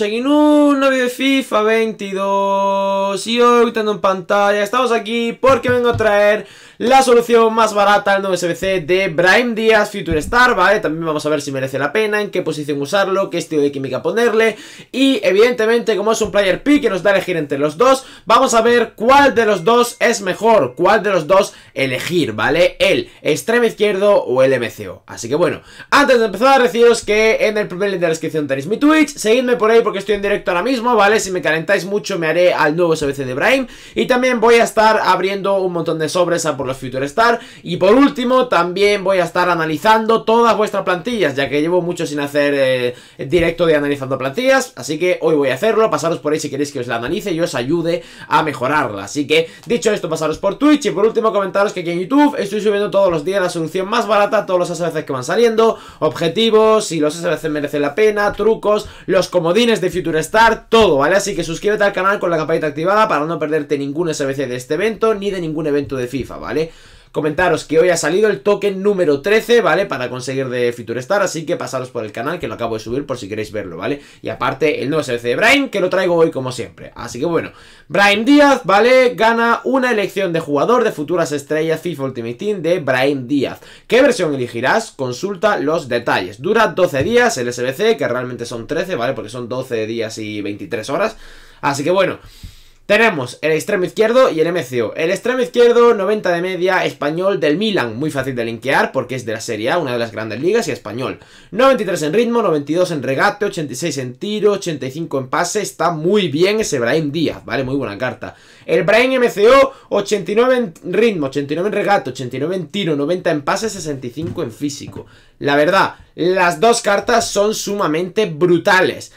en un novio de FIFA 22 y hoy tengo en pantalla estamos aquí porque vengo a traer la solución más barata al nuevo SBC de Brian Díaz Future Star, ¿vale? También vamos a ver si merece la pena, en qué posición usarlo, qué estilo de química ponerle y evidentemente como es un player P que nos da elegir entre los dos, vamos a ver cuál de los dos es mejor, cuál de los dos elegir, ¿vale? El extremo izquierdo o el MCO. Así que bueno, antes de empezar deciros que en el primer link de la descripción tenéis mi Twitch, seguidme por porque estoy en directo ahora mismo, ¿vale? Si me calentáis mucho me haré al nuevo SBC de brain Y también voy a estar abriendo un montón de sobres a por los Future Star. Y por último, también voy a estar analizando todas vuestras plantillas, ya que llevo mucho sin hacer eh, directo de analizando plantillas. Así que hoy voy a hacerlo, pasaros por ahí si queréis que os la analice y os ayude a mejorarla. Así que, dicho esto, pasaros por Twitch y por último comentaros que aquí en YouTube estoy subiendo todos los días la solución más barata, todos los SBC que van saliendo, objetivos, si los SBC merecen la pena, trucos, los comodines de Future Star, todo, ¿vale? Así que suscríbete al canal con la campanita activada para no perderte ninguna SBC de este evento ni de ningún evento de FIFA, ¿vale? comentaros que hoy ha salido el token número 13, ¿vale? Para conseguir de Future Star, así que pasaros por el canal que lo acabo de subir por si queréis verlo, ¿vale? Y aparte el nuevo SBC de Brian que lo traigo hoy como siempre, así que bueno, Brian Díaz, ¿vale? Gana una elección de jugador de futuras estrellas FIFA Ultimate Team de Brian Díaz. ¿Qué versión elegirás? Consulta los detalles. Dura 12 días el SBC, que realmente son 13, ¿vale? Porque son 12 días y 23 horas. Así que bueno, tenemos el extremo izquierdo y el MCO. El extremo izquierdo, 90 de media, español del Milan. Muy fácil de linkear porque es de la Serie A, una de las grandes ligas y español. 93 en ritmo, 92 en regate, 86 en tiro, 85 en pase. Está muy bien ese Brahim Díaz, ¿vale? Muy buena carta. El Brain MCO, 89 en ritmo, 89 en regate, 89 en tiro, 90 en pase, 65 en físico. La verdad, las dos cartas son sumamente brutales.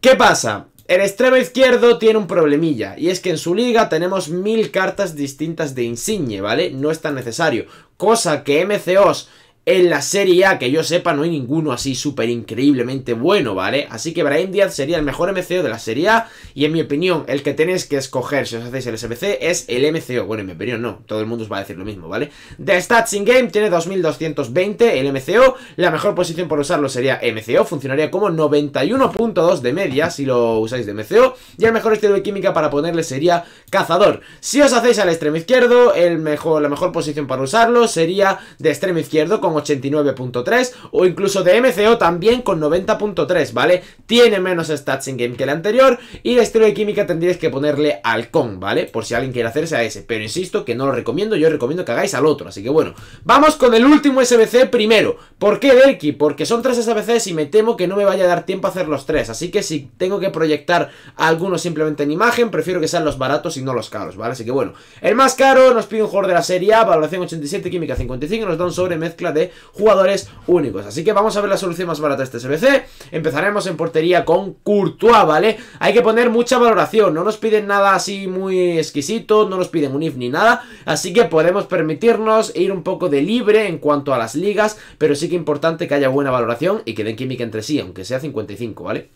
¿Qué pasa? El extremo izquierdo tiene un problemilla, y es que en su liga tenemos mil cartas distintas de insigne, ¿vale? No es tan necesario. Cosa que MCOs en la Serie A, que yo sepa, no hay ninguno así súper increíblemente bueno, ¿vale? Así que Brian Diaz sería el mejor MCO de la Serie A y en mi opinión, el que tenéis que escoger si os hacéis el SBC es el MCO. Bueno, en mi opinión no, todo el mundo os va a decir lo mismo, ¿vale? The Stats in Game tiene 2220 el MCO, la mejor posición por usarlo sería MCO, funcionaría como 91.2 de media si lo usáis de MCO y el mejor estilo de química para ponerle sería cazador. Si os hacéis al extremo izquierdo, el mejor, la mejor posición para usarlo sería de extremo izquierdo con 89.3 o incluso de MCO también con 90.3, ¿vale? Tiene menos stats en game que el anterior y de estilo de química tendríais que ponerle al con, ¿vale? Por si alguien quiere hacerse a ese, pero insisto que no lo recomiendo, yo recomiendo que hagáis al otro, así que bueno, vamos con el último SBC primero. ¿Por qué Delki? Porque son tres SBCs y me temo que no me vaya a dar tiempo a hacer los tres, así que si tengo que proyectar algunos simplemente en imagen, prefiero que sean los baratos y no los caros, ¿vale? Así que bueno, el más caro nos pide un jugador de la serie valoración 87, química 55, nos da un sobre mezcla de jugadores únicos. Así que vamos a ver la solución más barata de este SBC. Empezaremos en portería con Courtois, ¿vale? Hay que poner mucha valoración, no nos piden nada así muy exquisito, no nos piden un IF ni nada, así que podemos permitirnos ir un poco de libre en cuanto a las ligas, pero sí que importante que haya buena valoración y que den química entre sí, aunque sea 55, ¿vale?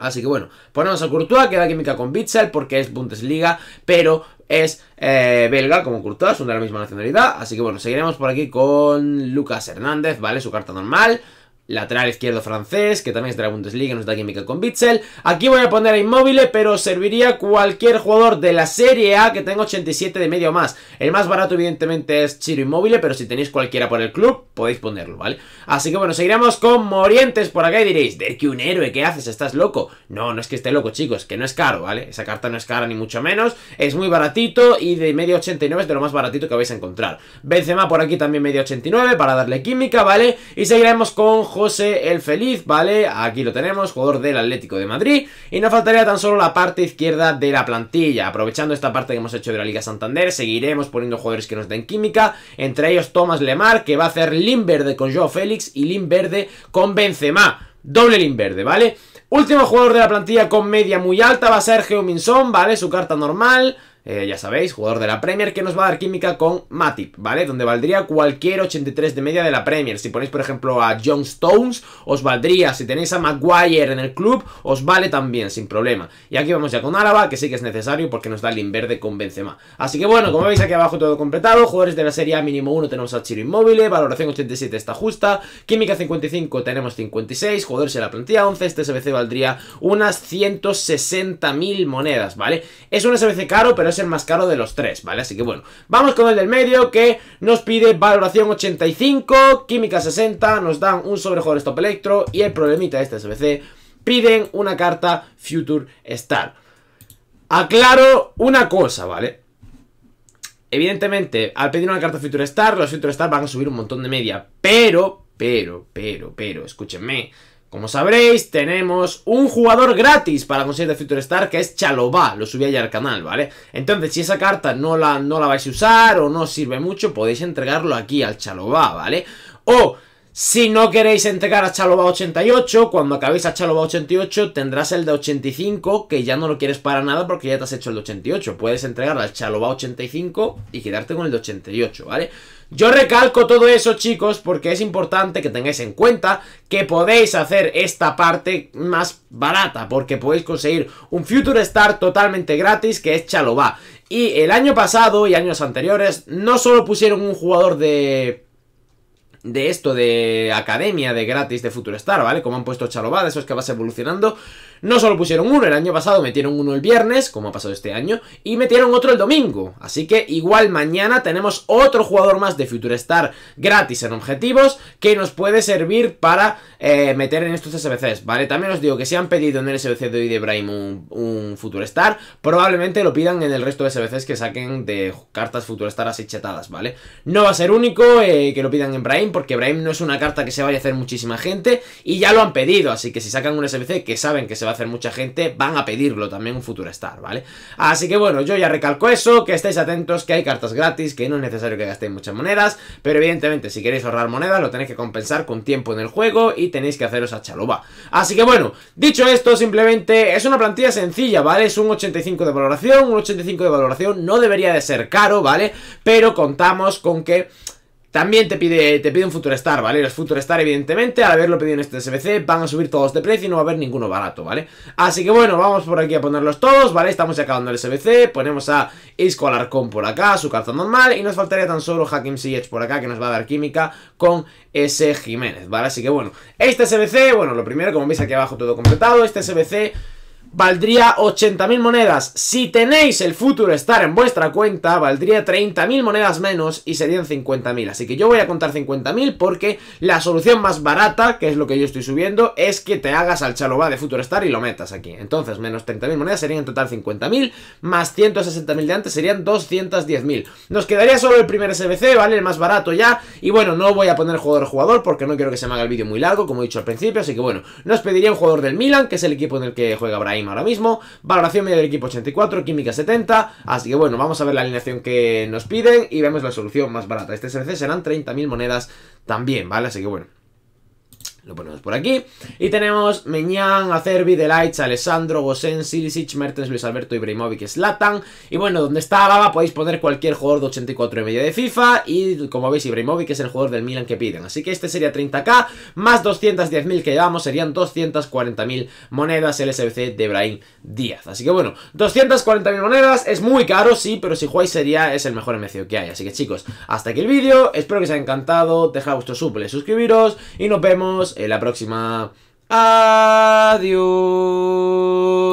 Así que bueno, ponemos a Courtois, que química con Bitzel porque es Bundesliga, pero es eh, belga como Courtois, son de la misma nacionalidad. Así que bueno, seguiremos por aquí con Lucas Hernández, ¿vale? Su carta normal lateral izquierdo francés, que también es de la Bundesliga, nos química con Bitzel. Aquí voy a poner a Inmóvil, pero serviría cualquier jugador de la Serie A que tenga 87 de medio o más. El más barato, evidentemente, es Chiro Inmóvil, pero si tenéis cualquiera por el club, podéis ponerlo, ¿vale? Así que bueno, seguiremos con Morientes por acá y diréis, ¿de qué un héroe? ¿Qué haces? ¿Estás loco? No, no es que esté loco, chicos, que no es caro, ¿vale? Esa carta no es cara ni mucho menos, es muy baratito y de medio 89 es de lo más baratito que vais a encontrar. Benzema por aquí también medio 89 para darle química, ¿vale? Y seguiremos con José el Feliz, ¿vale? Aquí lo tenemos, jugador del Atlético de Madrid. Y no faltaría tan solo la parte izquierda de la plantilla. Aprovechando esta parte que hemos hecho de la Liga Santander, seguiremos poniendo jugadores que nos den química. Entre ellos Thomas Lemar, que va a hacer verde con Joao Félix y verde con Benzema. Doble verde ¿vale? Último jugador de la plantilla con media muy alta va a ser Geo Minson, ¿vale? Su carta normal, eh, ya sabéis, jugador de la Premier, que nos va a dar química con Matip, ¿vale? Donde valdría cualquier 83 de media de la Premier. Si ponéis, por ejemplo, a John Stones, os valdría. Si tenéis a Maguire en el club, os vale también, sin problema. Y aquí vamos ya con Álava, que sí que es necesario porque nos da el inverde con Benzema. Así que bueno, como veis aquí abajo todo completado, jugadores de la Serie A mínimo 1 tenemos a Chiro Inmóvil, valoración 87 está justa, química 55 tenemos 56, jugadores de la plantilla 11, este SBC valdría unas 160.000 monedas, ¿vale? Es un SBC caro, pero es el más caro de los tres, ¿vale? Así que bueno, vamos con el del medio que nos pide valoración 85, química 60, nos dan un de Stop Electro y el problemita de este SBC, piden una carta Future Star. Aclaro una cosa, ¿vale? Evidentemente, al pedir una carta Future Star, los Future Star van a subir un montón de media, pero, pero, pero, pero, escúchenme. Como sabréis, tenemos un jugador gratis para conseguir de Future Star, que es Chalobá. Lo subí ayer al canal, ¿vale? Entonces, si esa carta no la, no la vais a usar o no os sirve mucho, podéis entregarlo aquí al Chalobá, ¿vale? O si no queréis entregar a Chalova 88, cuando acabéis a Chalova 88 tendrás el de 85, que ya no lo quieres para nada porque ya te has hecho el de 88. Puedes entregar al Chalova 85 y quedarte con el de 88, ¿vale? Yo recalco todo eso, chicos, porque es importante que tengáis en cuenta que podéis hacer esta parte más barata, porque podéis conseguir un Future Star totalmente gratis, que es Chalova. Y el año pasado y años anteriores no solo pusieron un jugador de de esto, de academia, de gratis de Future Star, ¿vale? Como han puesto Chalobad eso es que vas evolucionando. No solo pusieron uno el año pasado, metieron uno el viernes, como ha pasado este año, y metieron otro el domingo. Así que igual mañana tenemos otro jugador más de Future Star gratis en objetivos que nos puede servir para eh, meter en estos SBCs, ¿vale? También os digo que si han pedido en el SBC de hoy de un, un Future Star, probablemente lo pidan en el resto de SBCs que saquen de cartas Future Star así chetadas, ¿vale? No va a ser único eh, que lo pidan en Brahim, porque Brahim no es una carta que se vaya a hacer muchísima gente, y ya lo han pedido, así que si sacan un SBC que saben que se va a hacer mucha gente, van a pedirlo también un futuro Star, ¿vale? Así que bueno, yo ya recalco eso, que estéis atentos, que hay cartas gratis, que no es necesario que gastéis muchas monedas, pero evidentemente si queréis ahorrar monedas lo tenéis que compensar con tiempo en el juego y tenéis que haceros a Chaloba Así que bueno, dicho esto, simplemente es una plantilla sencilla, ¿vale? Es un 85 de valoración, un 85 de valoración no debería de ser caro, ¿vale? Pero contamos con que también te pide, te pide un Future Star, ¿vale? Los Future Star, evidentemente, al haberlo pedido en este SBC, van a subir todos de precio y no va a haber ninguno barato, ¿vale? Así que bueno, vamos por aquí a ponerlos todos, ¿vale? Estamos ya acabando el SBC, ponemos a Isco Alarcón por acá, su calzón normal, y nos faltaría tan solo Hakim Ziyech por acá, que nos va a dar química con ese Jiménez, ¿vale? Así que bueno, este SBC, bueno, lo primero, como veis aquí abajo todo completado, este SBC valdría 80.000 monedas. Si tenéis el Futuro Star en vuestra cuenta, valdría 30.000 monedas menos y serían 50.000. Así que yo voy a contar 50.000 porque la solución más barata, que es lo que yo estoy subiendo, es que te hagas al Chalobá de Futuro Star y lo metas aquí. Entonces, menos 30.000 monedas serían en total 50.000, más 160.000 de antes serían 210.000. Nos quedaría solo el primer SBC, ¿vale? El más barato ya. Y bueno, no voy a poner jugador-jugador porque no quiero que se me haga el vídeo muy largo, como he dicho al principio. Así que bueno, nos pediría un jugador del Milan, que es el equipo en el que juega Brian ahora mismo. Valoración media del equipo 84, química 70. Así que bueno, vamos a ver la alineación que nos piden y vemos la solución más barata. Este SBC serán 30.000 monedas también, ¿vale? Así que bueno lo ponemos por aquí. Y tenemos Meñán, Acerbi, Delights, Alessandro, Gosen, Silicic, Mertens, Luis Alberto, Ibrahimovic, Slatan. Y bueno, donde está Baba podéis poner cualquier jugador de 84 y medio de FIFA. Y como veis, Ibrahimovic es el jugador del Milan que piden. Así que este sería 30k, más 210.000 que llevamos, serían 240.000 monedas el SBC de Ibrahim Díaz. Así que bueno, 240.000 monedas, es muy caro, sí, pero si jugáis sería, es el mejor MCO que hay. Así que chicos, hasta aquí el vídeo, espero que os haya encantado, dejad vuestro suple, suscribiros y nos vemos eh, la próxima. Adiós.